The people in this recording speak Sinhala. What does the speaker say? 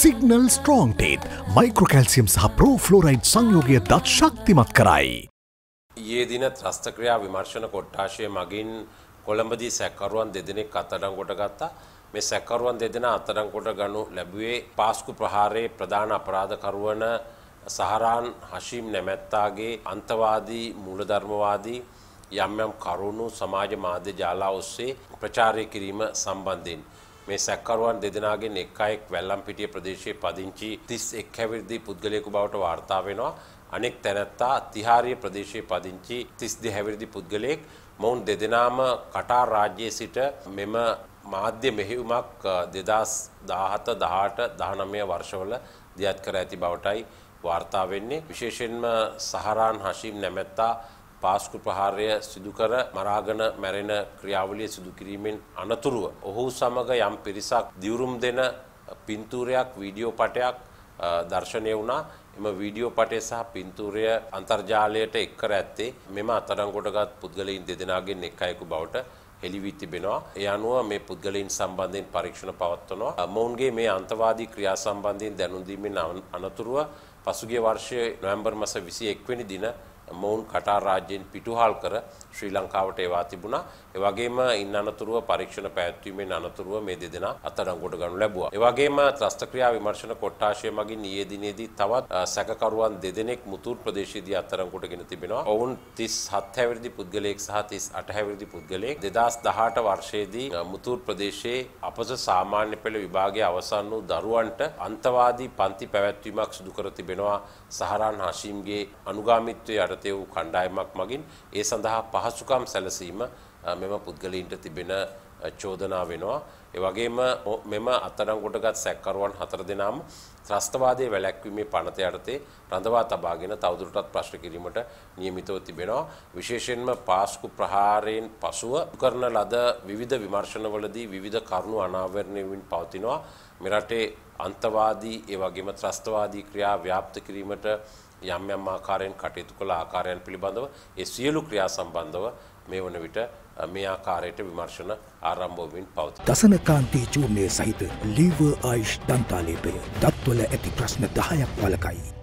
සිගනල් ස්ට්‍රෝන්ටේත් මයිකෝකැල්සියම් සහ ප්‍රෝෆ්ලෝරයිඩ් සංයෝගය දත් ශක්තිමත් කරයි. ඒ දින ත්‍රස්ථක්‍රියා විමර්ශණ කොට්ටාශය මගින් කොළඹදී සැකරුවන් දෙදෙනෙක් අතරම් කොට ගත්තා මේ සැකරුවන් දෙදෙන අතරම් කොට ගනු ලැබුවේ පාස්කු ප්‍රහාරයේ ප්‍රධාන අපරාධකරුවන සහරාන් හශීම් නැමැත්තාගේ අන්තවාදී මූලධර්මවාදී යම් යම් කරුණු සමාජ මාධ්‍ය ජාලා ඔස්සේ ප්‍රචාරය කිරීම සම්බන්ධයෙන්. මේ සැකරුවන් දෙදෙනගෙන් එක් අයෙක් වැල්ලම්පිටිය ප්‍රදේශයේ පදිංචි 31 හැවිරිදි පුද්ගලයෙකු බවට වාර්තා වෙනවා. අනෙක් තැනැත්තා තිහාරිය ප්‍රදේශයේ පදිංචි 32 හැවිරිදි පුද්ගලයෙක් මොවුන් දෙදෙනාම කටාර් රාජ්‍යයේ සිට මෙම මාධ්‍ය මෙහෙයුමක් 2017 18 19 වර්ෂවල දියත් කර ඇති බවටයි වාර්තා වෙන්නේ විශේෂයෙන්ම සහරාන් හෂීම් නැමැත්තා පාස්කු ප්‍රහාරය සිදුකර මරාගෙන මැරෙන ක්‍රියාවලිය සිදු කිරීමෙන් අනතුරුව ඔහු සමග යම් පිරිසක් දිවුරුම් දෙන පින්තූරයක් වීඩියෝ පටයක් දර්ශනය වුණා එම වීඩියෝ පටේ සහ පින්තූරය අන්තර්ජාලයට එක් කර ඇත්තේ මෙම අතරංගොටගත් පුද්ගලයින් දෙදෙනගෙන් එක් අයෙකු බවට හෙළිවී තිබෙනවා. ඒ අනුව මේ පුද්ගලයින් සම්බන්ධයෙන් පරීක්ෂණ පවත්වනවා. මොවුන්ගේ මේ අන්තවාදී ක්‍රියා සම්බන්ධයෙන් දැනුම් දීමෙන් අනතුරුව පසුගිය වර්ෂයේ නොවැම්බර් මාස 21 වෙනි දින මොවුන් කටාර් රාජ්‍යයෙන් පිටුහල් කර ශ්‍රී ලංකාවට ඒවා තිබුණා. ඒ වගේම ඉන් අනතුරුව පරීක්ෂණ පැවැත්වීමෙන් අනතුරුව මේ දෙදෙනා අත්අඩංගුවට ගනු ලැබුවා. ඒ වගේම ත්‍රස්තක්‍රියා විමර්ශන කොට්ටාශය මගින් ඊයේ දිනේදී තවත් සැකකරුවන් දෙදෙනෙක් මුතූර් ප්‍රදේශයේදී අත්අඩංගුවට ගෙන තිබෙනවා. ඔවුන් 37 හැවිරිදි පුද්ගලයෙක් සහ 38 හැවිරිදි පුද්ගලයෙක් 2018 වර්ෂයේදී මුතූර් ප්‍රදේශයේ අපස සාමාන්‍ය පෙළ විභාගයේ අවසන් වූ දරුවන්ට අන්තවාදී පන්ති පැවැත්වීමක් සිදු කර තිබෙනවා. සහරාන් හෂීම්ගේ අනුගාමිත්වයේ යට යටතේ වූ කණ්ඩායමක් මගින් ඒ සඳහා පහසුකම් සැලසීම මෙම පුද්ගලයින්ට තිබෙන චෝදනා වෙනවා. ඒ වගේම මෙම අත්අඩංගුවටගත් සැකකරුවන් හතර දෙනාම ත්‍රස්තවාදයේ වැළැක්වීමේ පනත යටතේ රඳවා තබාගෙන තවදුරටත් ප්‍රශ්න කිරීමට නියමිතව තිබෙනවා. විශේෂයෙන්ම පාස්කු ප්‍රහාරයෙන් පසුව කරන ලද විවිධ විමර්ශනවලදී විවිධ කරුණු අනාවරණය වෙමින් පවතිනවා. මෙරටේ අන්තවාදී ඒ වගේම ත්‍රස්තවාදී ක්‍රියා ව්‍යාප්ත කිරීමට යම් යම් ආකාරයෙන් කටයුතු කළ ආකාරයන් පිළිබඳව ඒ සියලු ක්‍රියා සම්බන්ධව මේ වන විට මේ ආකාරයට විමර්ශන ආරම්භෝමින් පවත. දසනකාන්තී චූර්ණය සහිත ලීව ආයිෂ් දන්තාලේපය දත්වල ඇති ප්‍රශ්න දහයක් වලකයි.